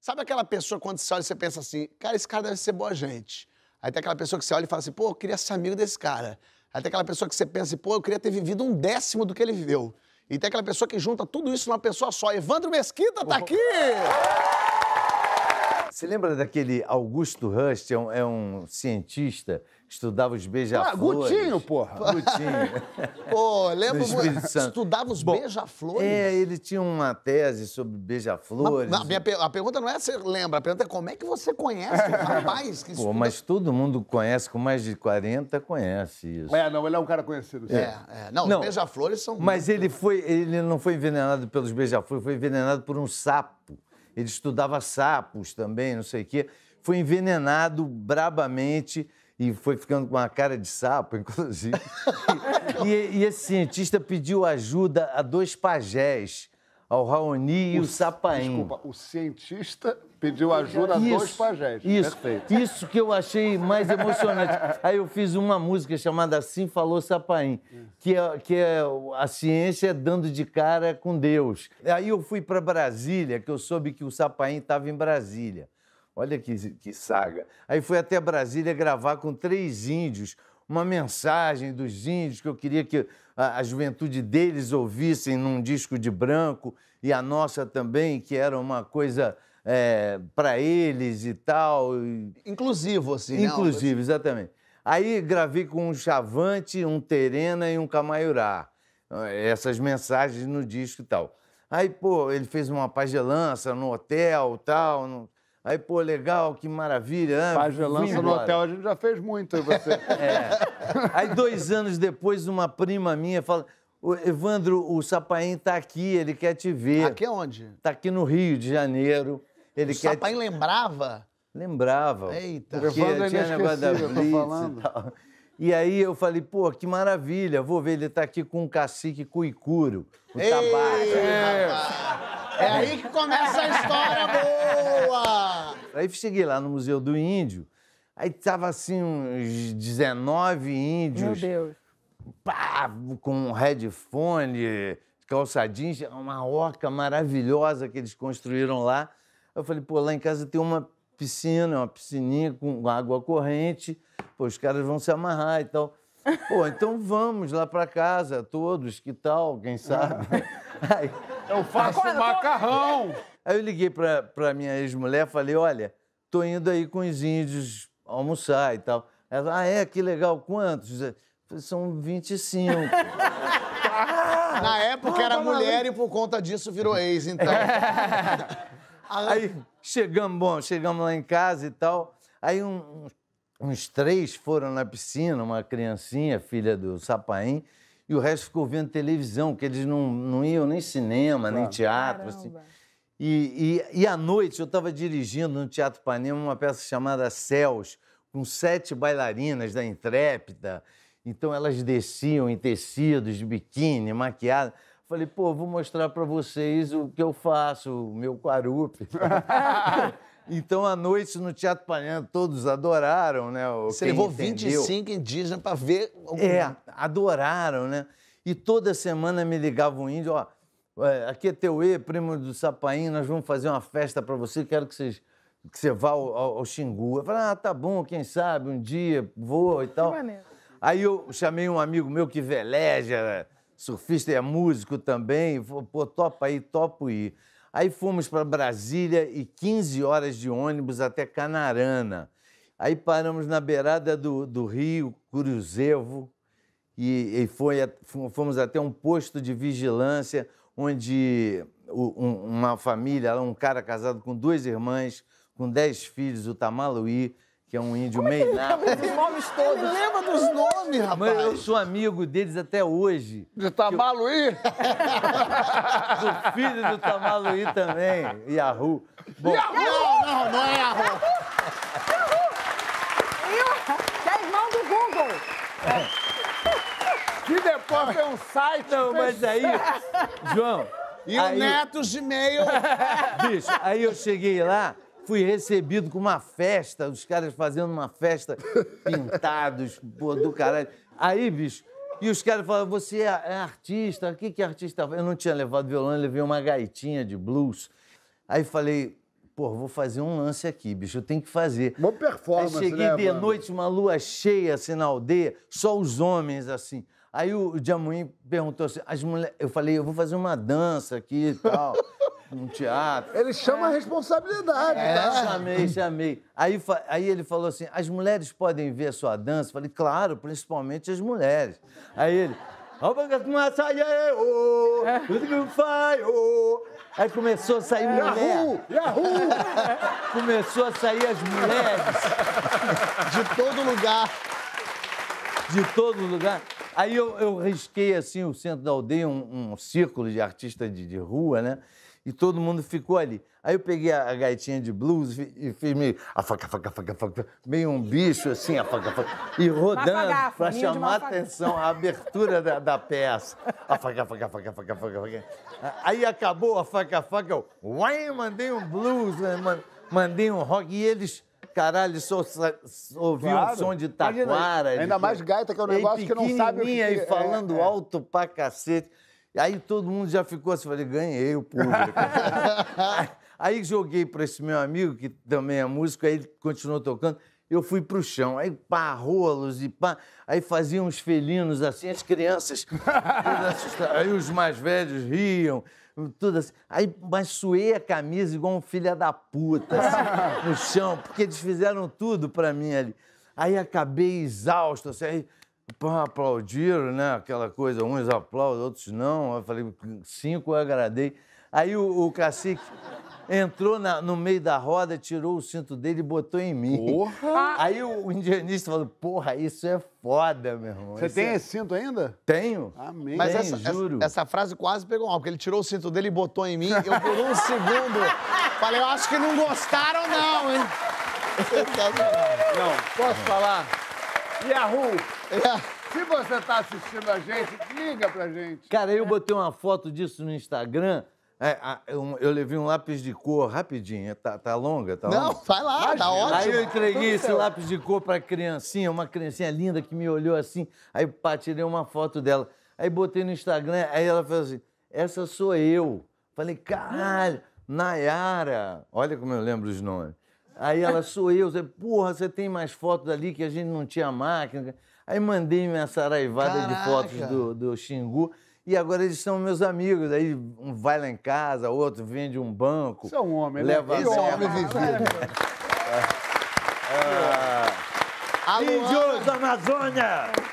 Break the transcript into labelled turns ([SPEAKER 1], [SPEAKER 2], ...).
[SPEAKER 1] Sabe aquela pessoa quando você olha e você pensa assim, cara, esse cara deve ser boa gente. Aí tem aquela pessoa que você olha e fala assim, pô, eu queria ser amigo desse cara. Aí tem aquela pessoa que você pensa assim, pô, eu queria ter vivido um décimo do que ele viveu. E tem aquela pessoa que junta tudo isso numa pessoa só. Evandro Mesquita tá uhum. aqui! Você lembra daquele Augusto Rust, é um, é um cientista que estudava os ah, beija-flores? Ah, Gutinho, porra! Gutinho. Pô, lembro... Estudava os beija-flores? É, ele tinha uma tese sobre beija-flores. Mas, mas, a pergunta não é se lembra, a pergunta é como é que você conhece o rapaz que Pô, estuda... mas todo mundo conhece, com mais de 40 conhece isso. É, não, ele é um cara conhecido. Sim. É, é. Não, não beija-flores são... Mas ele, foi, ele não foi envenenado pelos beija-flores, foi envenenado por um sapo ele estudava sapos também, não sei o quê. Foi envenenado brabamente e foi ficando com uma cara de sapo, inclusive. e, e, esse cientista pediu ajuda a dois pajés ao Raoni e o, Sapaim. Desculpa, o cientista pediu é. ajuda isso, a dois pajés. Isso, Perfeito. isso que eu achei mais emocionante. Aí eu fiz uma música chamada Assim Falou Sapaim, que é, que é a ciência dando de cara com Deus. Aí eu fui para Brasília, que eu soube que o Sapaim estava em Brasília. Olha que, que saga. Aí fui até Brasília gravar com três índios, uma mensagem dos índios que eu queria que a, a juventude deles ouvissem num disco de branco e a nossa também, que era uma coisa é, para eles e tal. Inclusivo, assim, né? Inclusivo, né? exatamente. Aí gravei com um Chavante, um Terena e um Camaiurá. Essas mensagens no disco e tal. Aí, pô, ele fez uma pagelança no hotel tal. No... Aí, pô, legal, que maravilha. Pagelança no hotel a gente já fez muito, você? É. Aí, dois anos depois, uma prima minha fala... O Evandro, o Sapaim tá aqui, ele quer te ver. Aqui onde? Tá aqui no Rio de Janeiro. Ele o quer Sapaim te... lembrava? Lembrava. Eita. O Evandro é tinha negócio da Blitz e tal. E aí eu falei, pô, que maravilha, vou ver, ele tá aqui com o cacique Cuicuro, o Ei, tabaco. É. É aí que começa a história boa! Aí cheguei lá no Museu do Índio, aí tava assim uns 19 índios. Meu Deus. Pá, com um headphone, calça uma orca maravilhosa que eles construíram lá. Eu falei, pô, lá em casa tem uma piscina, uma piscininha com água corrente, pô, os caras vão se amarrar e tal. Pô, então vamos lá para casa, todos, que tal, quem sabe? Aí, eu faço macarrão. Aí eu liguei pra, pra minha ex-mulher falei, olha, tô indo aí com os índios almoçar e tal. Ela, ah, é? Que legal. Quantos? Eu falei, São 25. Na época ah, era tá mulher e por conta disso virou ex, então. É. Aí chegamos, bom, chegamos lá em casa e tal. Aí um, uns três foram na piscina, uma criancinha, filha do Sapaim, e o resto ficou vendo televisão, que eles não, não iam nem cinema, claro. nem teatro. Assim. E, e, e, à noite eu estava dirigindo no Teatro Panema uma peça chamada Céus, com sete bailarinas da Intrépida. Então elas desciam em tecidos, de biquíni, maquiadas. Falei, pô, vou mostrar para vocês o que eu faço, o meu quarupe. Então, à noite no Teatro Palhano, todos adoraram, né? Você levou entendeu. 25 indígenas para ver. Algum... É, adoraram, né? E toda semana me ligava um índio, ó, aqui é teu E, primo do Sapaim, nós vamos fazer uma festa para você, quero que, vocês, que você vá ao, ao, ao Xingu. Eu falei, ah, tá bom, quem sabe, um dia vou e tal. Que Aí eu chamei um amigo meu que veleja, surfista e é músico também, e falou, pô, topa aí, topo ir. Aí fomos para Brasília e 15 horas de ônibus até Canarana. Aí paramos na beirada do, do rio Curuzevo e, e foi, fomos até um posto de vigilância onde uma família, um cara casado com duas irmãs, com dez filhos, o Tamaluí, que é um índio é meio nada. Lembra dos nomes todos. Ele lembra dos nomes, rapaz. Mas eu sou amigo deles até hoje. De Tamaluí? do filho do Tamaluí também, Yahoo. Bom, Yahoo! Não, não, não é Yahoo! Yahoo! Yahoo! é irmão do Google! É. Que depois foi um site... Não, mas aí... João... E aí... o Neto meio. Bicho, aí eu cheguei lá fui recebido com uma festa, os caras fazendo uma festa pintados, pô, do caralho. Aí, bicho, e os caras falavam, você é, é artista, o que, que é artista? Eu não tinha levado violão, eu levei uma gaitinha de blues. Aí falei, pô, vou fazer um lance aqui, bicho, eu tenho que fazer. Bom performance, Aí cheguei né, de mano? noite, uma lua cheia, assim, na aldeia, só os homens, assim. Aí o Jamuim perguntou assim, as mulheres... Eu falei, eu vou fazer uma dança aqui e tal. num teatro. Ele chama a responsabilidade, é, tá? Chamei, chamei. Aí, aí ele falou assim: as mulheres podem ver a sua dança? Eu falei, claro, principalmente as mulheres. Aí ele. Aí começou a sair mulher. Yahoo! Yahoo! Começou a sair as mulheres. De todo lugar. De todo lugar. Aí eu, eu risquei assim o centro da aldeia, um, um círculo de artistas de, de rua, né? e todo mundo ficou ali. Aí eu peguei a, a gaitinha de blues e fiz meio a faca, faca, faca, faca, meio um bicho assim, a faca, faca, e rodando para chamar a atenção a abertura da, da peça. A faca, faca, faca, faca, faca, faca. Aí acabou a faca, faca, eu uai, mandei um blues, né, mandei um rock e eles caralho, só, só ouviu claro. um som de taquara. Ainda, de... ainda mais gaita, que é um negócio que não sabe o que... E é. falando é, é. alto pra cacete. Aí todo mundo já ficou assim, falei, ganhei o público. aí joguei para esse meu amigo, que também é músico, aí ele continuou tocando. Eu fui pro chão, aí pá, rolos e pá. Aí faziam uns felinos assim, as crianças. aí os mais velhos riam, tudo assim. Aí, mas suei a camisa igual um filho da puta, assim, no chão, porque eles fizeram tudo para mim ali. Aí acabei exausto, assim, aí aplaudiram, né? Aquela coisa, uns aplaudem, outros não. Eu falei, cinco eu agradei. Aí o, o cacique entrou na, no meio da roda, tirou o cinto dele e botou em mim. Porra! Aí o, o indianista falou: Porra, isso é foda, meu irmão. Você isso tem é... esse cinto ainda? Tenho. Amém. Mas Tenho, essa, juro. Essa, essa, frase quase pegou mal, porque ele tirou o cinto dele e botou em mim. Eu, por um segundo, falei: Eu acho que não gostaram, não, hein? Não, posso falar? Yahoo! É. Se você está assistindo a gente, liga pra gente. Cara, eu é. botei uma foto disso no Instagram. É, eu, eu levei um lápis de cor rapidinho. É, tá, tá longa? Tá Não, longa? vai lá, tá ótimo. Aí eu entreguei esse lápis de cor pra criancinha, uma criancinha linda que me olhou assim. Aí, pá, tirei uma foto dela. Aí botei no Instagram, aí ela falou assim: essa sou eu. Falei, caralho, Nayara. Olha como eu lembro os nomes. Aí ela, sou eu. Falei, Porra, você tem mais fotos ali que a gente não tinha máquina. Aí mandei minha saraivada Caraca. de fotos do, do Xingu. E agora eles são meus amigos. Aí um vai lá em casa, outro vende um banco. Isso é um homem, né? leva né? Isso é um homem vivido. Índios da Amazônia!